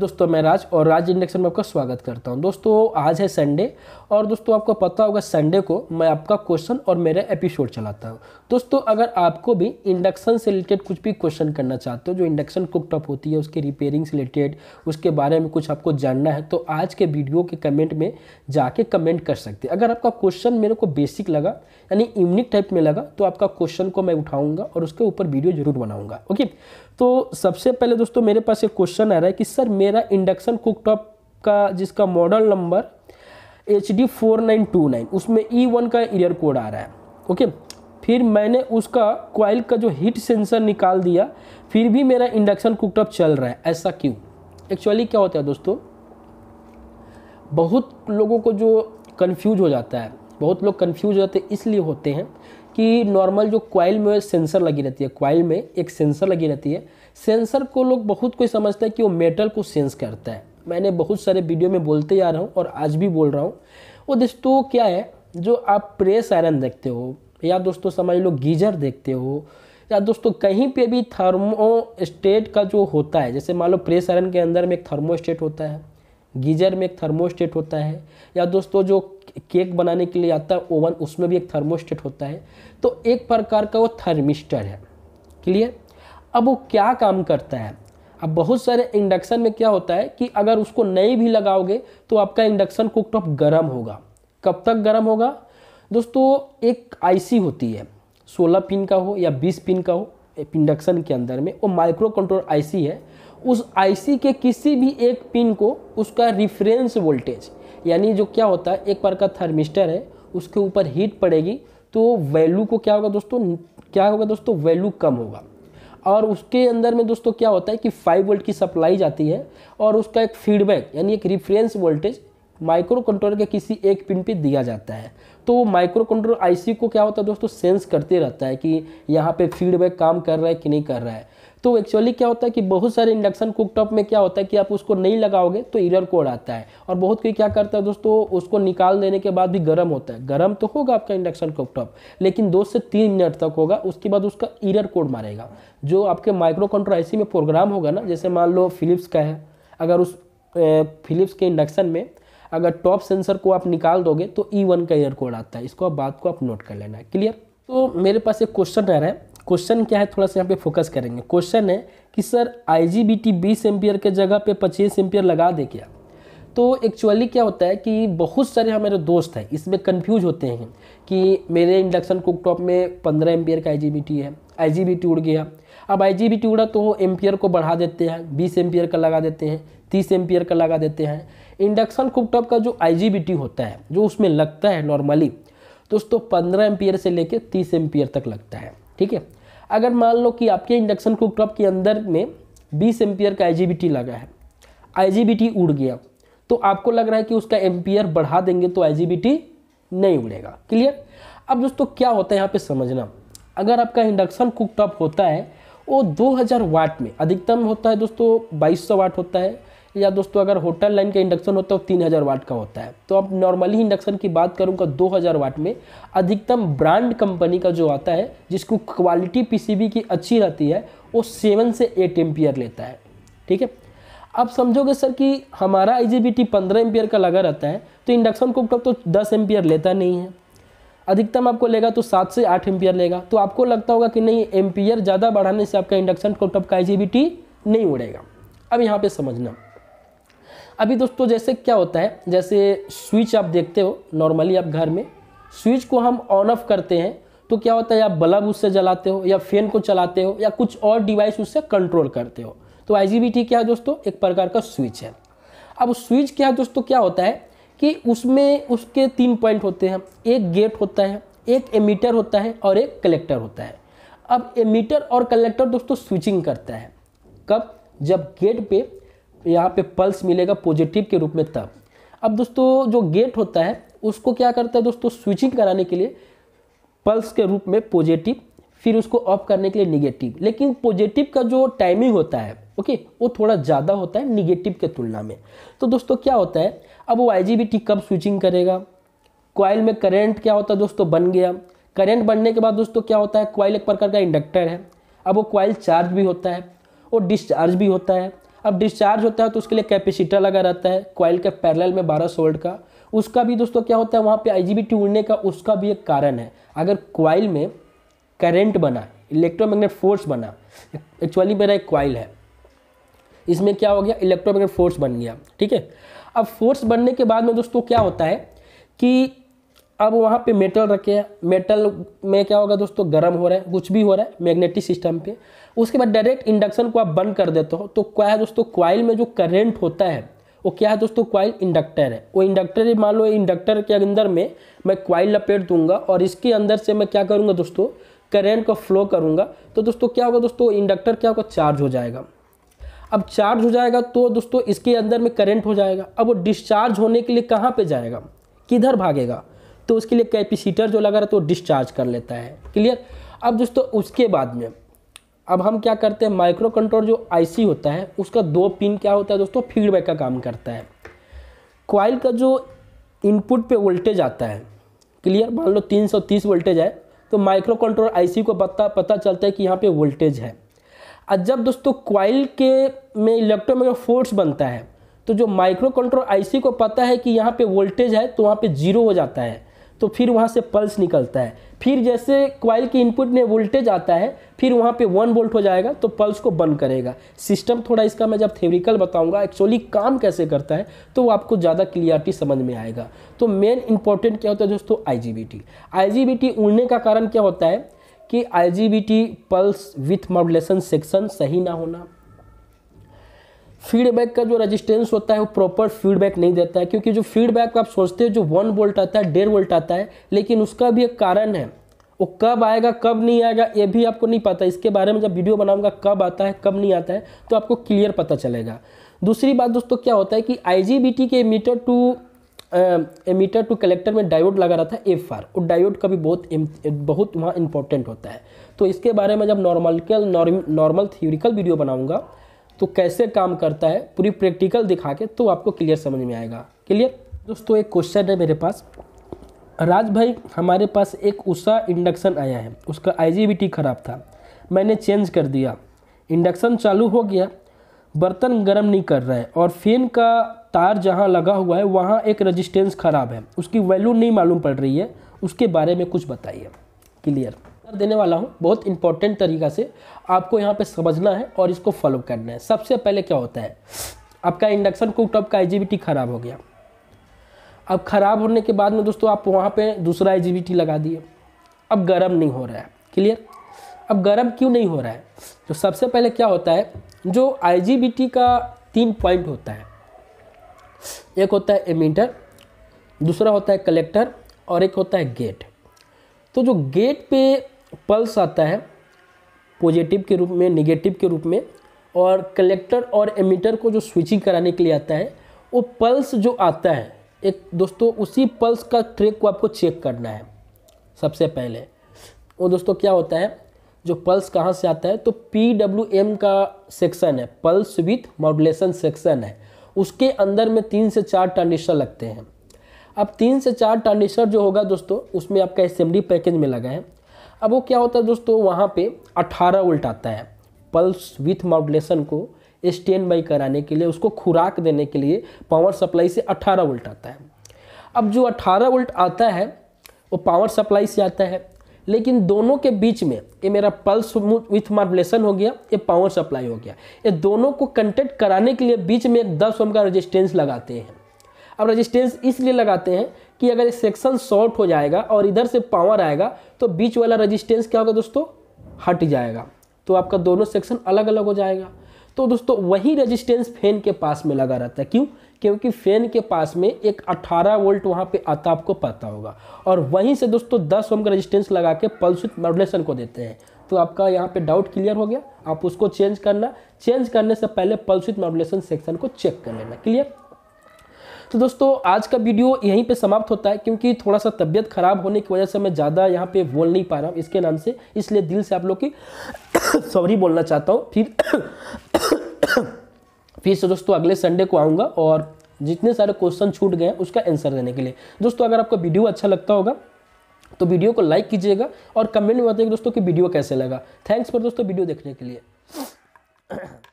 दोस्तों मैं राज और राज इंडक्शन में आपका स्वागत करता हूं दोस्तों आज है संडे और दोस्तों आपको पता होगा संडे को मैं आपका क्वेश्चन और मेरा एपिसोड चलाता हूं दोस्तों अगर आपको भी इंडक्शन से रिलेटेड कुछ भी क्वेश्चन करना चाहते हो जो इंडक्शन कुकटॉप होती है उसके रिपेयरिंग से रिलेटेड उसके बारे में कुछ आपको जानना है तो आज के वीडियो के कमेंट में जाके कमेंट कर सकते अगर आपका क्वेश्चन मेरे को बेसिक लगा यानी यूनिक टाइप में लगा तो आपका क्वेश्चन को मैं उठाऊँगा और उसके ऊपर वीडियो जरूर बनाऊँगा ओके तो सबसे पहले दोस्तों मेरे पास एक क्वेश्चन आ रहा है कि सर मेरा इंडक्शन कुकटॉप का जिसका model number H D four nine two nine उसमें ई e वन का ईयर कोड आ रहा है ओके फिर मैंने उसका क्वाइल का जो हीट सेंसर निकाल दिया फिर भी मेरा इंडक्शन कुकटॉप चल रहा है ऐसा क्यों एक्चुअली क्या होता है दोस्तों बहुत लोगों को जो कन्फ्यूज हो जाता है बहुत लोग कन्फ्यूज हो जाते इसलिए होते हैं कि नॉर्मल जो क्वाइल में सेंसर लगी रहती है क्वाइल में एक सेंसर लगी रहती है सेंसर को लोग बहुत कोई समझते हैं कि वो मेटल को सेंस करता है मैंने बहुत सारे वीडियो में बोलते जा रहा हूँ और आज भी बोल रहा हूँ वो दोस्तों क्या है जो आप प्रेस आयरन देखते हो या दोस्तों समझ लो गीजर देखते हो या दोस्तों कहीं पे भी थर्मो स्टेट का जो होता है जैसे मान लो प्रेस आयरन के अंदर में एक थर्मोस्टेट होता है गीजर में एक थर्मोस्टेट होता है या दोस्तों जो केक बनाने के लिए आता है ओवन उसमें भी एक थर्मोस्टेट होता है तो एक प्रकार का वो थर्मिस्टर है क्लियर अब वो क्या काम करता है अब बहुत सारे इंडक्शन में क्या होता है कि अगर उसको नहीं भी लगाओगे तो आपका इंडक्शन कुकटॉप गर्म होगा कब तक गर्म होगा दोस्तों एक आईसी होती है 16 पिन का हो या 20 पिन का हो इंडक्शन के अंदर में वो माइक्रो कंट्रोल आईसी है उस आईसी के किसी भी एक पिन को उसका रिफरेंस वोल्टेज यानी जो क्या होता है एक बार का थर्मिस्टर है उसके ऊपर हीट पड़ेगी तो वैल्यू को क्या होगा दोस्तों क्या होगा दोस्तों वैल्यू कम होगा और उसके अंदर में दोस्तों क्या होता है कि फाइव वोल्ट की सप्लाई जाती है और उसका एक फीडबैक यानी एक रिफ्रेंस वोल्टेज माइक्रो कंट्रोलर के किसी एक पिन पे दिया जाता है तो वो माइक्रो कंट्रोलर आईसी को क्या होता है दोस्तों सेंस करते रहता है कि यहाँ पे फीडबैक काम कर रहा है कि नहीं कर रहा है तो एक्चुअली क्या होता है कि बहुत सारे इंडक्शन कुकटॉप में क्या होता है कि आप उसको नहीं लगाओगे तो इरर कोड आता है और बहुत कोई क्या करता है दोस्तों उसको निकाल देने के बाद भी गर्म होता है गर्म तो होगा आपका इंडक्शन कुकटॉप लेकिन दो से तीन मिनट तक होगा उसके बाद उसका इरर कोड मारेगा जो आपके माइक्रो कंट्रोल आई में प्रोग्राम होगा ना जैसे मान लो फिलिप्स का है अगर उस फिलिप्स के इंडक्शन में अगर टॉप सेंसर को आप निकाल दोगे तो ई e वन का एयर कोड आता है इसको आप बात को आप नोट कर लेना है क्लियर तो मेरे पास एक क्वेश्चन रह रहा है क्वेश्चन क्या है थोड़ा सा यहाँ पे फोकस करेंगे क्वेश्चन है कि sir I G B T बीस एम्पियर के जगह पे पच्चीस एम्पियर लगा दे क्या तो एक्चुअली क्या होता है कि बहुत सारे हमारे दोस्त हैं इसमें कंफ्यूज होते हैं कि मेरे इंडक्शन कुकटॉप में पंद्रह एम्पियर का आई जी बी टी है आई जी बी टी उड़ गया अब आई जी बी टी उड़ा तो एम्पियर को बढ़ा देते हैं बीस एम्पियर का लगा देते हैं तीस एम्पियर का लगा देते हैं इंडक्शन कुकटॉप का जो आई जी बी टी होता है जो उसमें लगता है नॉर्मली दोस्तों तो पंद्रह एम्पियर से लेकर तीस एम्पियर तक लगता है ठीक है अगर मान लो कि आपके इंडक्शन कुकटॉप के अंदर में बीस एम्पियर का आई लगा है आई उड़ गया तो आपको लग रहा है कि उसका एम्पियर बढ़ा देंगे तो आई नहीं उड़ेगा क्लियर अब दोस्तों क्या होता है यहाँ पे समझना अगर आपका इंडक्शन कुकटॉप होता है वो 2000 वाट में अधिकतम होता है दोस्तों 2200 वाट होता है या दोस्तों अगर होटल लाइन का इंडक्शन होता है वो तीन हज़ार वाट का होता है तो अब नॉर्मली इंडक्शन की बात करूँगा तो दो हज़ार वाट में अधिकतम ब्रांड कंपनी का जो आता है जिसको क्वालिटी पीसीबी की अच्छी रहती है वो सेवन से एट एम्पियर लेता है ठीक है अब समझोगे सर कि हमारा आई जी बी टी पंद्रह एम्पियर का लगा रहता है तो इंडक्शन कुकटॉप तो दस एम्पियर लेता नहीं है अधिकतम आपको लेगा तो सात से आठ एम्पियर लेगा तो आपको लगता होगा कि नहीं एम्पियर ज़्यादा बढ़ाने से आपका इंडक्शन कुकटॉप का आई जी बी टी नहीं उड़ेगा अब यहाँ पे समझना अभी दोस्तों जैसे क्या होता है जैसे स्विच आप देखते हो नॉर्मली आप घर में स्विच को हम ऑन ऑफ करते हैं तो क्या होता है आप बल्ब उससे जलाते हो या फैन को चलाते हो या कुछ और डिवाइस उससे कंट्रोल करते हो तो आई क्या है दोस्तों एक प्रकार का स्विच है अब स्विच क्या है दोस्तों क्या होता है कि उसमें उसके तीन पॉइंट होते हैं एक गेट होता है एक एमीटर होता है और एक कलेक्टर होता है अब एमीटर और कलेक्टर दोस्तों स्विचिंग करता है कब जब गेट पे यहाँ पे पल्स मिलेगा पॉजिटिव के रूप में तब अब दोस्तों जो गेट होता है उसको क्या करता है दोस्तों स्विचिंग कराने के लिए पल्स के रूप में पॉजिटिव फिर उसको ऑफ करने के लिए निगेटिव लेकिन पॉजिटिव का जो टाइमिंग होता है ओके वो थोड़ा ज़्यादा होता है निगेटिव के तुलना में तो दोस्तों क्या होता है अब वो आई कब स्विचिंग करेगा कॉयल में करेंट क्या होता है दोस्तों बन गया करेंट बनने के बाद दोस्तों क्या होता है कॉयल एक प्रकार का इंडक्टर है अब वो कॉयल चार्ज भी होता है और डिस्चार्ज भी होता है अब डिस्चार्ज होता है तो उसके लिए कैपेसिटर लगा रहता है क्वाइल के पैरेलल में बारह सोल्ड का उसका भी दोस्तों क्या होता है वहाँ पे आईजीबीटी उड़ने का उसका भी एक कारण है अगर क्वाइल में करंट बना इलेक्ट्रोमैग्नेट फोर्स बना एक्चुअली मेरा एक क्वाइल है इसमें क्या हो गया इलेक्ट्रोमैग्नेट फोर्स बन गया ठीक है अब फोर्स बनने के बाद में दोस्तों क्या होता है कि अब वहाँ पे मेटल रखे हैं मेटल में क्या होगा दोस्तों गर्म हो रहा है कुछ भी हो रहा है मैग्नेटिक सिस्टम पे उसके बाद डायरेक्ट इंडक्शन को आप बंद कर देते हो तो क्या है दोस्तों क्वाइल में जो करेंट होता है वो क्या है दोस्तों क्वाइल इंडक्टर है वो इंडक्टर मान लो इंडक्टर के अंदर में मैं क्वाइल लपेट दूंगा और इसके अंदर से मैं क्या करूँगा दोस्तों करेंट को फ्लो करूँगा तो दोस्तों क्या होगा दोस्तों इंडक्टर क्या होगा चार्ज हो जाएगा अब चार्ज हो जाएगा तो दोस्तों इसके अंदर में करेंट हो जाएगा अब वो डिस्चार्ज होने के लिए कहाँ पे जाएगा किधर भागेगा तो उसके लिए कैपेसिटर जो लगा रहता है वो डिस्चार्ज कर लेता है क्लियर अब दोस्तों उसके बाद में अब हम क्या करते हैं माइक्रो कंट्रोल जो आईसी होता है उसका दो पिन क्या होता है दोस्तों फीडबैक का काम करता है क्वाइल का जो इनपुट पे वोल्टेज आता है क्लियर मान लो 330 वोल्टेज है तो माइक्रो कंट्रोल आईसी को पता पता चलता है कि यहाँ पे वोल्टेज है और जब दोस्तों क्वाइल के में इलेक्ट्रोमेगा फोर्स बनता है तो जो माइक्रो कंट्रोल आईसी को पता है कि यहाँ पे वोल्टेज है तो वहाँ पे जीरो हो जाता है तो फिर वहाँ से पल्स निकलता है फिर जैसे क्वाइल की इनपुट में वोल्टेज आता है फिर वहाँ पे वन वोल्ट हो जाएगा तो पल्स को बंद करेगा सिस्टम थोड़ा इसका मैं जब थेरिकल बताऊँगा एक्चुअली काम कैसे करता है तो वो आपको ज़्यादा क्लियरिटी समझ में आएगा तो मेन इंपॉर्टेंट क्या होता है दोस्तों आई आईजीबीटी उड़ने का कारण क्या होता है कि टी पल्स विथ मॉडुलेशन सेक्शन सही ना होना फीडबैक का जो रजिस्टेंस होता है वो प्रॉपर फीडबैक नहीं देता है क्योंकि जो फीडबैक आप सोचते हो जो वन वोल्ट आता है डेढ़ वोल्ट आता है लेकिन उसका भी एक कारण है वो कब आएगा कब नहीं आएगा ये भी आपको नहीं पता इसके बारे में जब वीडियो बनाऊंगा कब आता है कब नहीं आता है तो आपको क्लियर पता चलेगा दूसरी बात दोस्तों क्या होता है कि आई के emitter to emitter to collector में डायोड लगा रहा था एफ आर और डायोड का भी बहुत बहुत वहाँ इंपॉर्टेंट होता है तो इसके बारे में जब नॉर्मल नॉर्मल थ्योरिकल वीडियो बनाऊंगा तो कैसे काम करता है पूरी प्रैक्टिकल दिखा के तो आपको क्लियर समझ में आएगा क्लियर दोस्तों एक क्वेश्चन है मेरे पास राज भाई हमारे पास एक उषा इंडक्शन आया है उसका आईजीबीटी खराब था मैंने चेंज कर दिया इंडक्शन चालू हो गया बर्तन गर्म नहीं कर रहा है और फैन का तार जहाँ लगा हुआ है वहाँ एक रजिस्टेंस ख़राब है उसकी वैल्यू नहीं मालूम पड़ रही है उसके बारे में कुछ बताइए क्लियर कर देने वाला हूँ बहुत इंपॉर्टेंट तरीका से आपको यहाँ पे समझना है और इसको फॉलो करना है सबसे पहले क्या होता है आपका इंडक्शन कुकटॉप का आई ख़राब हो गया अब ख़राब होने के बाद में दोस्तों आप वहाँ पे दूसरा आई लगा दिए अब गर्म नहीं हो रहा है क्लियर अब गर्म क्यों नहीं हो रहा है तो सबसे पहले क्या होता है जो आई का तीन पॉइंट होता है एक होता है एमीटर दूसरा होता है कलेक्टर और एक होता है गेट तो जो गेट पे पल्स आता है पॉजिटिव के रूप में निगेटिव के रूप में और कलेक्टर और एमिटर को जो स्विचिंग कराने के लिए आता है वो पल्स जो आता है एक दोस्तों उसी पल्स का ट्रैक को आपको चेक करना है सबसे पहले वो दोस्तों क्या होता है जो पल्स कहाँ से आता है तो पी डब्ल्यू एम का सेक्शन है पल्स विथ मॉडुलेशन सेक्शन है उसके अंदर में तीन से चार ट्रांजिस्टर लगते हैं अब तीन से चार ट्रांजिस्टर जो होगा दोस्तों उसमें आपका एस पैकेज में लगा है अब वो क्या होता है दोस्तों वहाँ पे 18 वोल्ट आता है पल्स विथ मॉडुलेशन को स्टैंड बाई कराने के लिए उसको खुराक देने के लिए पावर सप्लाई से 18 वोल्ट आता है अब जो 18 वोल्ट आता है वो पावर सप्लाई से आता है लेकिन दोनों के बीच में ये मेरा पल्स विथ मार्बलेशन हो गया ये पावर सप्लाई हो गया ये दोनों को कंटेक्ट कराने के लिए बीच में एक दस ओम का रजिस्टेंस लगाते हैं अब रजिस्टेंस इसलिए लगाते हैं कि अगर सेक्शन शॉर्ट हो जाएगा और इधर से पावर आएगा तो बीच वाला रजिस्टेंस क्या होगा दोस्तों हट जाएगा तो आपका दोनों सेक्शन अलग अलग हो जाएगा तो दोस्तों वही रजिस्टेंस फैन के पास में लगा रहता है क्यों क्योंकि फैन के पास में एक 18 वोल्ट वहां पे आता आपको पता होगा और वहीं से दोस्तों 10 ओम का रजिस्टेंस लगा के पल्सित मॉडुलेशन को देते हैं तो आपका यहाँ पे डाउट क्लियर हो गया आप उसको चेंज करना चेंज करने से पहले पल्सित मॉडुलेशन सेक्शन को चेक कर लेना क्लियर तो दोस्तों आज का वीडियो यहीं पे समाप्त होता है क्योंकि थोड़ा सा तबियत खराब होने की वजह से मैं ज़्यादा यहाँ पे बोल नहीं पा रहा हूँ इसके नाम से इसलिए दिल से आप लोग की सॉरी बोलना चाहता हूँ फिर फिर से दोस्तों अगले संडे को आऊँगा और जितने सारे क्वेश्चन छूट गए हैं उसका आंसर देने के लिए दोस्तों अगर आपका वीडियो अच्छा लगता होगा तो वीडियो को लाइक कीजिएगा और कमेंट में बताइए दोस्तों कि वीडियो कैसे लगा थैंक्स फॉर दोस्तों वीडियो देखने के लिए